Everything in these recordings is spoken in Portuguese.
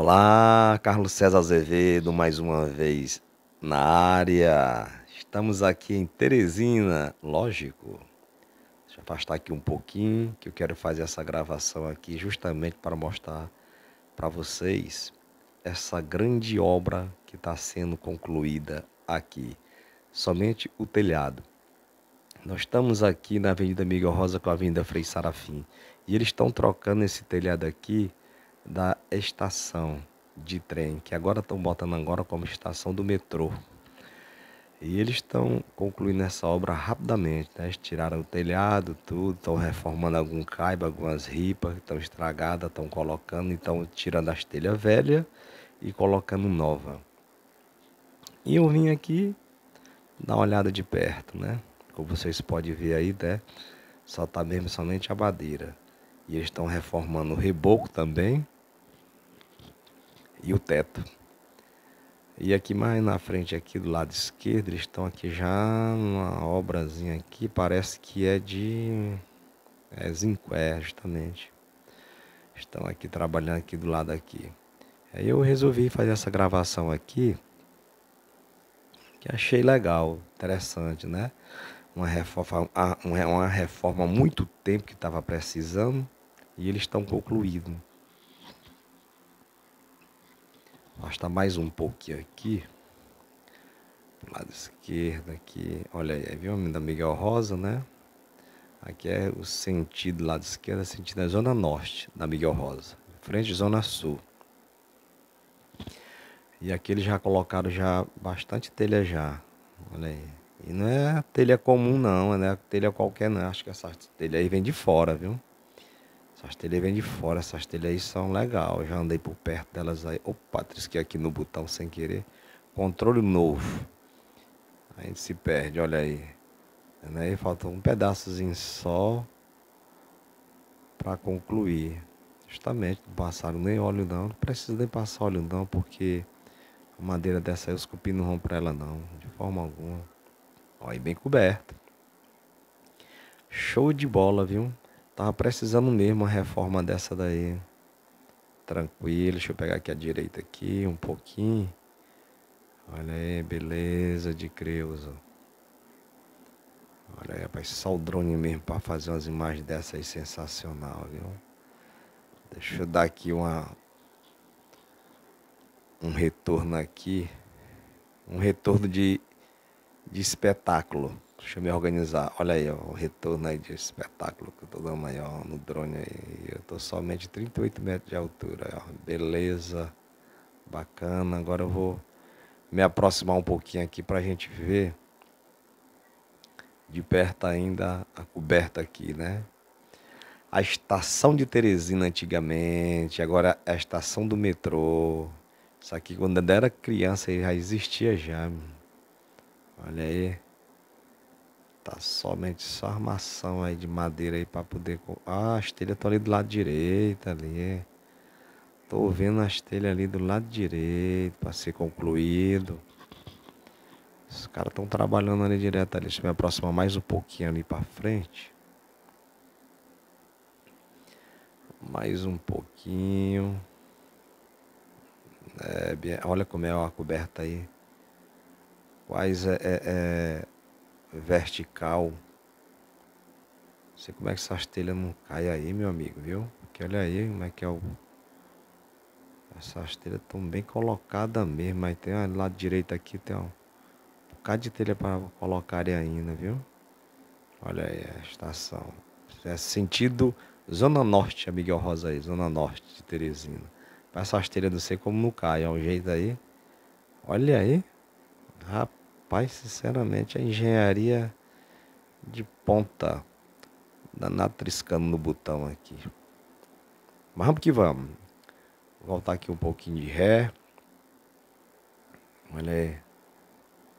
Olá, Carlos César Azevedo, mais uma vez na área. Estamos aqui em Teresina, lógico. Deixa eu afastar aqui um pouquinho, que eu quero fazer essa gravação aqui justamente para mostrar para vocês essa grande obra que está sendo concluída aqui. Somente o telhado. Nós estamos aqui na Avenida Miguel Rosa com a Avenida Frei Sarafim. E eles estão trocando esse telhado aqui da estação de trem, que agora estão botando agora como estação do metrô. E eles estão concluindo essa obra rapidamente, né? tiraram o telhado, tudo, estão reformando algum caiba, algumas ripas que estão estragadas, estão colocando, então tirando as telhas velhas e colocando nova. E eu vim aqui dar uma olhada de perto, né? Como vocês podem ver aí, né? Só tá mesmo somente a madeira. E eles estão reformando o reboco também. E o teto. E aqui mais na frente, aqui do lado esquerdo, eles estão aqui já numa obrazinha aqui. Parece que é de... É zinco, é, justamente. Estão aqui trabalhando aqui do lado aqui. Aí eu resolvi fazer essa gravação aqui. Que achei legal, interessante, né? Uma reforma, ah, uma reforma há muito tempo que estava precisando. E eles estão concluídos. Basta mais um pouquinho aqui. Lado esquerdo aqui. Olha aí, viu? Da Miguel é Rosa, né? Aqui é o sentido lado esquerdo, é sentido da zona norte da Miguel Rosa. Frente zona sul. E aqui eles já colocaram já bastante telha já. Olha aí. E não é telha comum não, não é telha qualquer não. Acho que essa telha aí vem de fora, viu? Essas telhas vêm de fora, essas telhas aí são legal. já andei por perto delas aí. Opa, trisquei é aqui no botão sem querer. Controle novo. A gente se perde, olha aí. Tá aí faltou um pedaçozinho só para concluir. Justamente, não passaram nem óleo não. Não precisa nem passar óleo não, porque a madeira dessa aí os cupim não vão para ela não, de forma alguma. Olha aí, bem coberta. Show de bola, viu? Tava precisando mesmo uma reforma dessa daí. Tranquilo, deixa eu pegar aqui a direita aqui, um pouquinho. Olha aí, beleza de Creuza. Olha aí, rapaz, só o drone mesmo para fazer umas imagens dessa aí sensacional, viu? Deixa eu dar aqui uma um retorno aqui, um retorno de de espetáculo. Deixa eu me organizar. Olha aí, ó, o retorno aí de espetáculo que eu tô dando aí, ó, no drone aí. Eu tô somente 38 metros de altura, ó. Beleza, bacana. Agora eu vou me aproximar um pouquinho aqui pra gente ver de perto ainda a coberta aqui, né? A estação de Teresina antigamente, agora é a estação do metrô. Isso aqui quando eu era criança já existia já. Olha aí. Tá somente só armação aí de madeira aí para poder. Ah, as telhas estão ali do lado direito ali. É. Tô vendo as telhas ali do lado direito para ser concluído. Os caras estão trabalhando ali direto ali. Deixa eu me aproximar mais um pouquinho ali para frente. Mais um pouquinho. É, olha como é a coberta aí. Quais é, é, é vertical. Não sei como é que essas telhas não caem aí, meu amigo, viu? Porque olha aí como é que é o. Essas telhas estão bem colocadas mesmo, mas tem do lado direito aqui, tem um bocado de telha para colocarem ainda, viu? Olha aí a estação. É sentido Zona Norte, Miguel Rosa aí, Zona Norte de Teresina. Para essas telhas não sei como não cai, é um jeito aí. Olha aí. Rapaz. Rapaz, sinceramente, a engenharia de ponta da natriscando no botão aqui. Mas vamos que vamos. Vou voltar aqui um pouquinho de ré. Olha aí.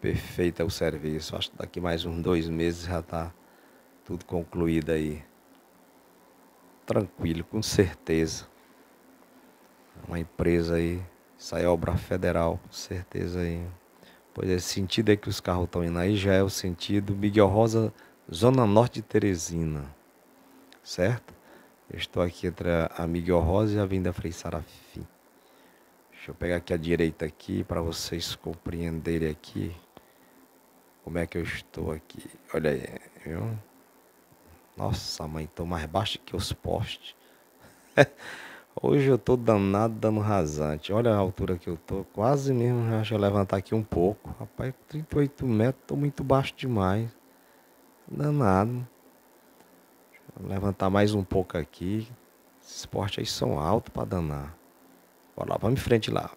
Perfeito é o serviço. Acho que daqui mais uns dois meses já tá tudo concluído aí. Tranquilo, com certeza. Uma empresa aí. Isso aí é obra federal, com certeza aí. Pois é esse sentido é que os carros estão indo aí já é o sentido Miguel Rosa, Zona Norte de Teresina. Certo? Eu estou aqui entre a Miguel Rosa e a Vinda Frei Sarafim. Deixa eu pegar aqui a direita aqui para vocês compreenderem aqui como é que eu estou aqui. Olha aí, viu? Nossa, mãe, estou mais baixo que os postes. Hoje eu tô danado dando rasante. Olha a altura que eu tô. Quase mesmo já levantar aqui um pouco. Rapaz, 38 metros, tô muito baixo demais. Danado. levantar mais um pouco aqui. Esses esportes aí são altos para danar. Bora lá, vamos em frente lá.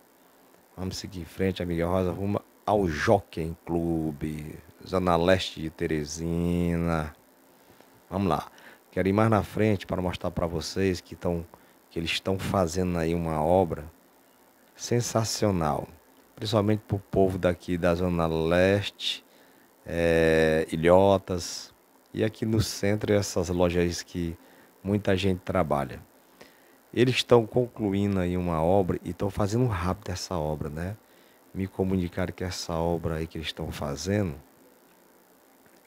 Vamos seguir em frente, amiga Rosa, rumo ao Jockey Clube, Zona Leste de Teresina. Vamos lá. Quero ir mais na frente para mostrar para vocês que estão que eles estão fazendo aí uma obra sensacional, principalmente para o povo daqui da Zona Leste, é, Ilhotas, e aqui no centro essas lojas que muita gente trabalha. Eles estão concluindo aí uma obra e estão fazendo rápido essa obra, né? Me comunicaram que essa obra aí que eles estão fazendo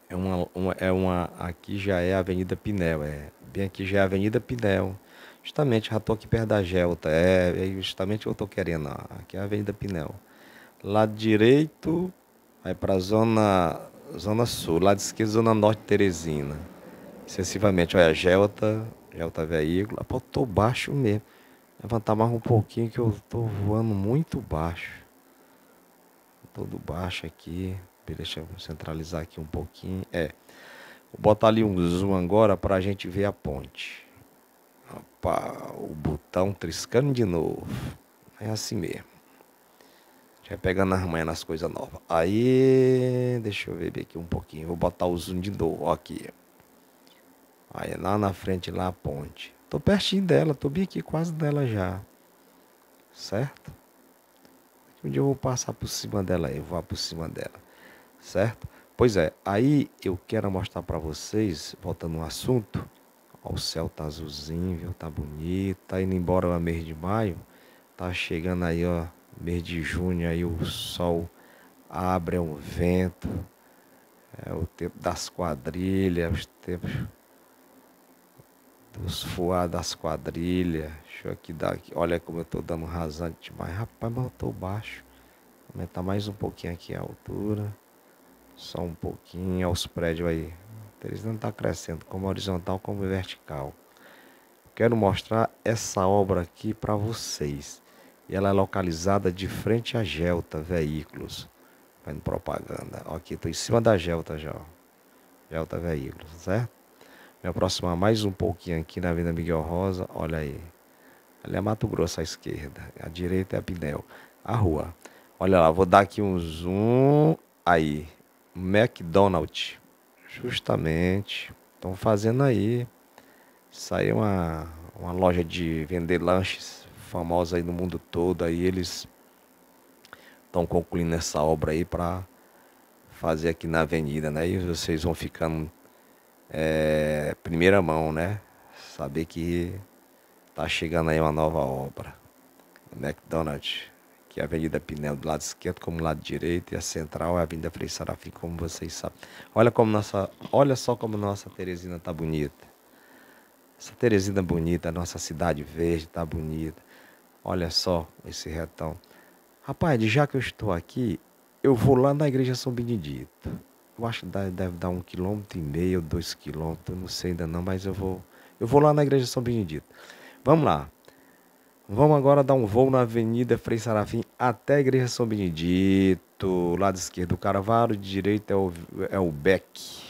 é uma, uma, é uma aqui já é a Avenida Pinel, é bem aqui já é a Avenida Pinel, Justamente, já estou aqui perto da Gelta. É, é justamente eu estou querendo. Aqui é a Avenida Pinel. Lado direito, vai para a zona, zona Sul. Lado esquerdo, Zona Norte, Teresina. Excessivamente, olha, Gelta, Gelta Veículo. Pô, tô baixo mesmo. Levantar mais um pouquinho que eu tô voando muito baixo. Todo baixo aqui. Deixa eu centralizar aqui um pouquinho. É. Vou botar ali um zoom agora para a gente ver a ponte. Opa, o botão triscando de novo. É assim mesmo. Já vai é pegando as manhas nas coisas novas. Aí, deixa eu ver aqui um pouquinho. Vou botar o zoom de novo, aqui. Aí, lá na frente, lá a ponte. Tô pertinho dela, tô bem aqui quase dela já. Certo? Um dia eu vou passar por cima dela aí, eu vou por cima dela. Certo? Pois é, aí eu quero mostrar para vocês, voltando no assunto, Ó, o céu tá azulzinho, viu? Tá bonito. Tá indo embora o mês de maio. Tá chegando aí, ó, mês de junho aí o sol abre, é um vento. É o tempo das quadrilhas, os tempos dos fuar das quadrilhas. Deixa eu aqui dar aqui. Olha como eu tô dando rasante demais. Rapaz, mas eu tô baixo. Vou aumentar mais um pouquinho aqui a altura. Só um pouquinho. Olha os prédios aí eles não está crescendo como horizontal como vertical. Quero mostrar essa obra aqui para vocês. E ela é localizada de frente à Gelta Veículos. Fazendo tá propaganda. Aqui, estou em cima da Gelta já. Gelta Veículos, certo? Me aproximar mais um pouquinho aqui na Avenida Miguel Rosa. Olha aí. Ali é Mato Grosso à esquerda. À direita é a Pinel. A rua. Olha lá, vou dar aqui um zoom. Aí. McDonald's. Justamente. Estão fazendo aí. Saiu uma, uma loja de vender lanches famosa aí no mundo todo. Aí eles estão concluindo essa obra aí para fazer aqui na avenida, né? E vocês vão ficando é, primeira mão, né? Saber que tá chegando aí uma nova obra. McDonald's que é a Avenida Pinel do lado esquerdo como o lado direito, e a central é a Avenida Frei Sarafim, como vocês sabem. Olha, como nossa, olha só como nossa Teresina está bonita. Essa Teresina bonita, a nossa cidade verde está bonita. Olha só esse retão. Rapaz, já que eu estou aqui, eu vou lá na Igreja São Benedito. Eu acho que deve dar um quilômetro e meio, dois quilômetros, não sei ainda não, mas eu vou, eu vou lá na Igreja São Benedito. Vamos lá. Vamos agora dar um voo na Avenida Frei Sarafim até a Igreja São Benedito. Lado esquerdo o Carvalho, direito é o, é o Beck.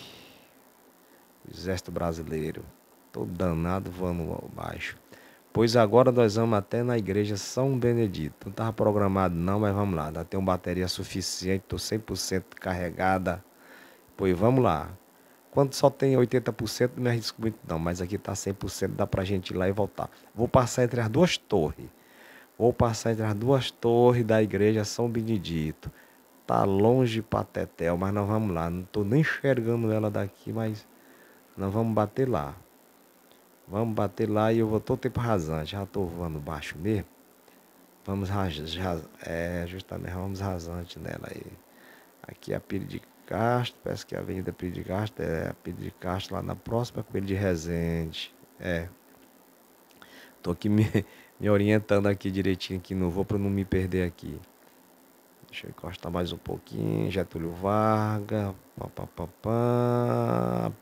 Exército Brasileiro. Todo danado, vamos baixo. Pois agora nós vamos até na Igreja São Benedito. Não estava programado não, mas vamos lá. Já tem uma bateria suficiente, estou 100% carregada. Pois vamos lá quando só tem 80%, não me é arrisco muito não, mas aqui está 100%, dá para a gente ir lá e voltar. Vou passar entre as duas torres. Vou passar entre as duas torres da igreja São Benedito. Tá longe para Tetel, mas nós vamos lá. Não estou nem enxergando ela daqui, mas nós vamos bater lá. Vamos bater lá e eu vou todo tempo rasante. Já estou voando baixo mesmo. Vamos rasante. É, justamente, vamos rasante nela aí. Aqui é a pira de Castro, que a Avenida Pedro de Castro, é a Pedro de Castro, lá na próxima Coelho de Resende. É. Tô aqui me, me orientando aqui direitinho aqui, não vou para não me perder aqui. Deixa eu encostar mais um pouquinho. Getúlio Vargas, papapá,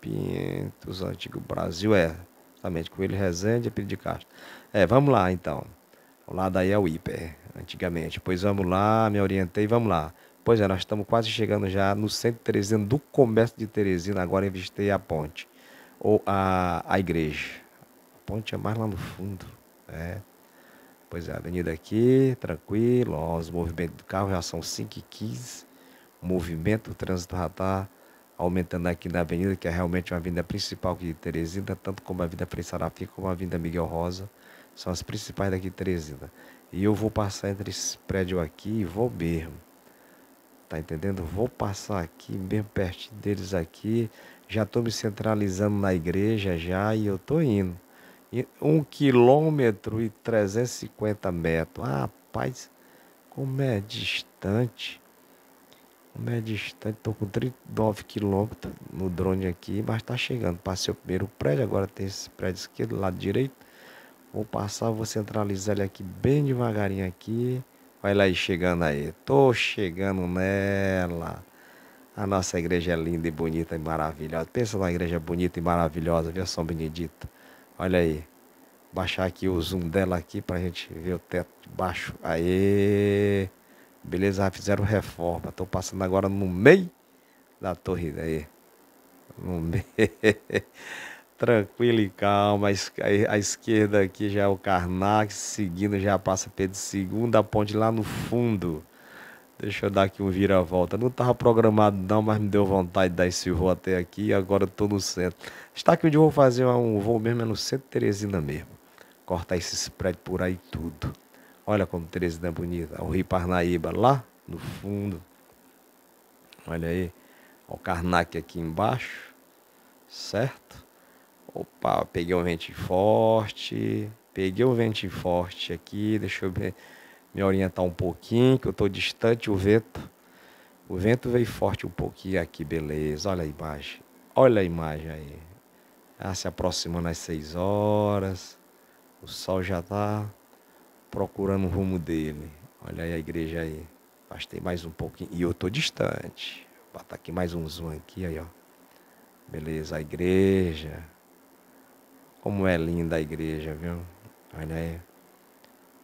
Pintos, Antigo Brasil, é, exatamente, Coelho Resende é Pedro de Castro. É, vamos lá então. O lado aí é o hiper, antigamente. Pois vamos lá, me orientei, vamos lá. Pois é, nós estamos quase chegando já no centro de Teresina, do comércio de Teresina. Agora investei a ponte, ou a, a igreja. A ponte é mais lá no fundo. Né? Pois é, a avenida aqui, tranquilo. Ó, os movimentos do carro já são 5 e 15 Movimento, o trânsito já está aumentando aqui na avenida, que é realmente uma avenida principal aqui de Teresina, tanto como a Avenida Sarafim como a Avenida Miguel Rosa. São as principais daqui de Teresina. E eu vou passar entre esse prédio aqui e vou mesmo tá entendendo? Vou passar aqui, bem perto deles aqui, já estou me centralizando na igreja já e eu estou indo. um quilômetro e 350 metros. Ah, rapaz, como é distante. Como é distante, estou com 39 quilômetros no drone aqui, mas está chegando. Passei o primeiro prédio, agora tem esse prédio esquerdo, lado direito. Vou passar, vou centralizar ele aqui bem devagarinho aqui. Olha ela aí chegando aí. Tô chegando nela. A nossa igreja é linda e bonita e maravilhosa. Pensa numa igreja bonita e maravilhosa, viu, São Benedito? Olha aí. Baixar aqui o zoom dela aqui pra gente ver o teto de baixo. Aê! Beleza, fizeram reforma. Tô passando agora no meio da torre aí. No meio. tranquilo e calma. A, esquerda aqui já é o Karnak, seguindo já passa Pedro II, a ponte lá no fundo. Deixa eu dar aqui um vira-volta. Não estava programado não, mas me deu vontade de dar esse voo até aqui. Agora estou no centro. Está aqui onde eu vou fazer um voo mesmo, é no centro de Teresina mesmo. Cortar esses prédios por aí tudo. Olha como Teresina é bonita. O Rio Parnaíba lá no fundo. Olha aí. O Karnak aqui embaixo. Certo? Opa, peguei um vento forte. Peguei um vento forte aqui. Deixa eu me, me orientar tá um pouquinho, que eu estou distante o vento. O vento veio forte um pouquinho aqui, beleza. Olha a imagem. Olha a imagem aí. Ah, se aproximando às 6 horas. O sol já está procurando o rumo dele. Olha aí a igreja aí. Bastei mais um pouquinho. E eu estou distante. Vou botar aqui mais um zoom aqui, aí, ó. Beleza, a igreja. Como é linda a igreja, viu? Olha aí.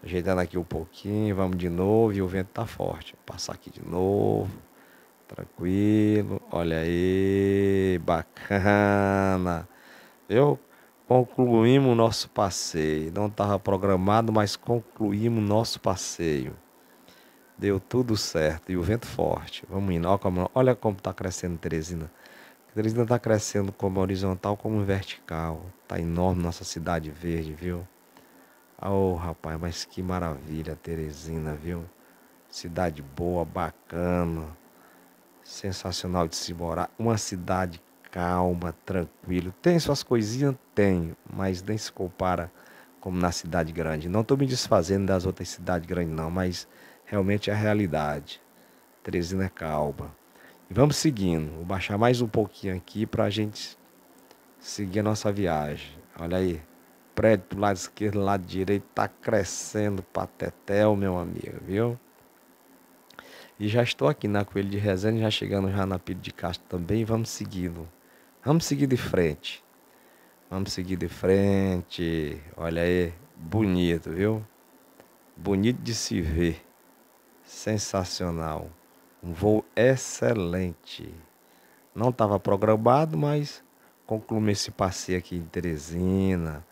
Ajeitando aqui um pouquinho, vamos de novo e o vento tá forte. Vou passar aqui de novo. Tranquilo. Olha aí, bacana. Eu concluímos o nosso passeio. Não estava programado, mas concluímos o nosso passeio. Deu tudo certo e o vento forte. Vamos indo. Olha como, olha como tá crescendo Teresina. Ele ainda está crescendo como horizontal, como vertical. Tá enorme nossa cidade verde, viu? Oh, rapaz, mas que maravilha, Teresina, viu? Cidade boa, bacana, sensacional de se morar. Uma cidade calma, tranquilo. Tem suas coisinhas? Tem, mas nem se compara como na cidade grande. Não estou me desfazendo das outras cidades grandes, não, mas realmente é a realidade. Teresina é calma. E vamos seguindo. Vou baixar mais um pouquinho aqui para a gente seguir a nossa viagem. Olha aí. Prédio do lado esquerdo, lado direito, tá crescendo para Tetel, meu amigo, viu? E já estou aqui na Coelho de Resende, já chegando já na pira de Castro também. Vamos seguindo. Vamos seguir de frente. Vamos seguir de frente. Olha aí. Bonito, viu? Bonito de se ver. Sensacional. Um voo excelente. Não estava programado, mas concluí esse passeio aqui em Teresina.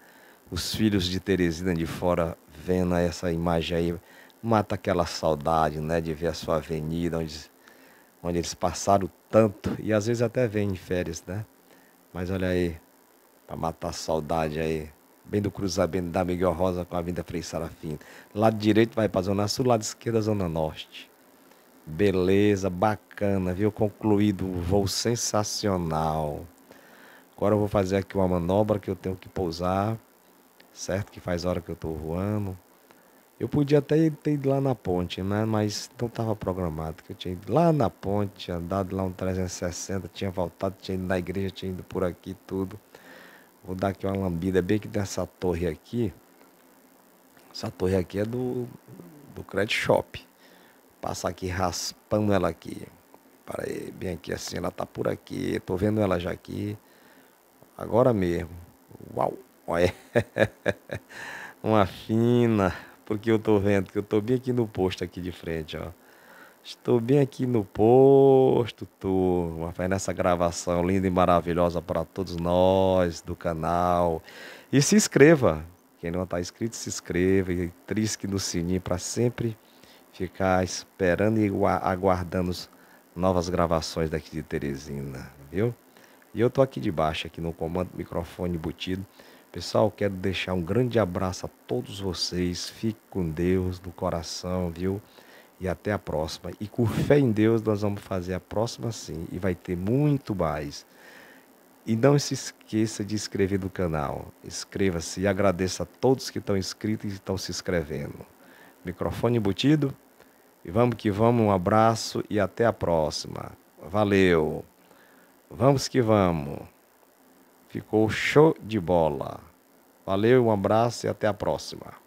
Os filhos de Teresina de fora vendo essa imagem aí, mata aquela saudade, né? De ver a sua avenida, onde, onde eles passaram tanto. E às vezes até vem em férias, né? Mas olha aí, para matar a saudade aí. Bem do cruzamento da Miguel Rosa com a Avenida Frei Serafim. Lado direito vai para a Zona Sul, lado esquerdo a é Zona Norte. Beleza, bacana, viu? Concluído o voo sensacional. Agora eu vou fazer aqui uma manobra que eu tenho que pousar, certo? Que faz hora que eu estou voando. Eu podia até ter ido lá na ponte, né? Mas não estava programado. Que eu tinha ido lá na ponte, andado lá um 360, tinha voltado, tinha ido na igreja, tinha ido por aqui tudo. Vou dar aqui uma lambida é bem que dessa torre aqui. Essa torre aqui é do, do Credit Shop. Passar aqui raspando ela aqui. Para aí, bem aqui assim, ela tá por aqui. Tô vendo ela já aqui. Agora mesmo. Uau! Olha. Uma fina. Porque eu tô vendo que eu tô bem aqui no posto aqui de frente, ó. Estou bem aqui no posto, turma, fazendo essa gravação linda e maravilhosa para todos nós do canal. E se inscreva, quem não está inscrito, se inscreva e trisque no sininho para sempre ficar esperando e aguardando novas gravações daqui de Teresina, viu? E eu tô aqui de baixo, aqui no comando microfone embutido. Pessoal, quero deixar um grande abraço a todos vocês. Fique com Deus no coração, viu? E até a próxima. E com fé em Deus, nós vamos fazer a próxima sim. E vai ter muito mais. E não se esqueça de inscrever no canal. Inscreva-se e agradeça a todos que estão inscritos e estão se inscrevendo. Microfone embutido. E vamos que vamos, um abraço e até a próxima. Valeu. Vamos que vamos. Ficou show de bola. Valeu, um abraço e até a próxima.